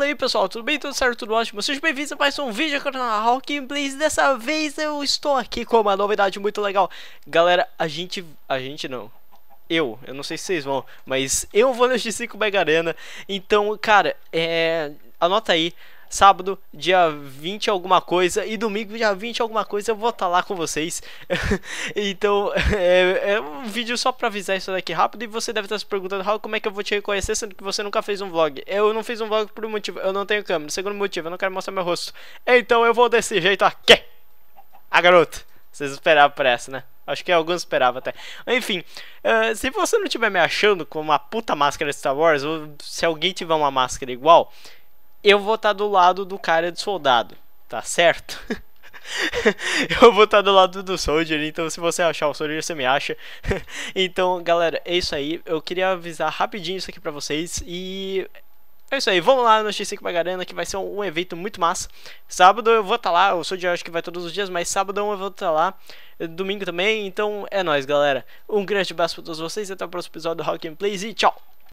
Fala aí pessoal, tudo bem? Tudo certo? Tudo ótimo? Sejam bem-vindos a mais um vídeo aqui no canal Blaze Dessa vez eu estou aqui com uma novidade muito legal. Galera, a gente... a gente não. Eu, eu não sei se vocês vão, mas eu vou no X5 Mega Arena. Então, cara, é... anota aí sábado, dia 20 alguma coisa, e domingo, dia 20 alguma coisa, eu vou estar tá lá com vocês. então, é, é, um vídeo só pra avisar isso daqui rápido, e você deve estar tá se perguntando, Raul, como é que eu vou te reconhecer, sendo que você nunca fez um vlog? Eu não fiz um vlog por um motivo, eu não tenho câmera. Segundo motivo, eu não quero mostrar meu rosto. Então eu vou desse jeito aqui. A ah, garota. Vocês esperavam por essa, né? Acho que alguns esperavam até. Enfim, uh, se você não estiver me achando com uma puta máscara de Star Wars, ou se alguém tiver uma máscara igual, eu vou estar tá do lado do cara de soldado, tá certo? eu vou estar tá do lado do Soldier, então se você achar o Soldier, você me acha. então, galera, é isso aí. Eu queria avisar rapidinho isso aqui pra vocês e. É isso aí, vamos lá no X5 Bagarana que vai ser um, evento muito massa. Sábado eu vou estar tá lá, o Soldier acho que vai todos os dias, mas sábado eu vou estar lá, domingo também. Então é nóis, galera. Um grande abraço pra todos vocês, até o próximo episódio do Rock and Plays e tchau!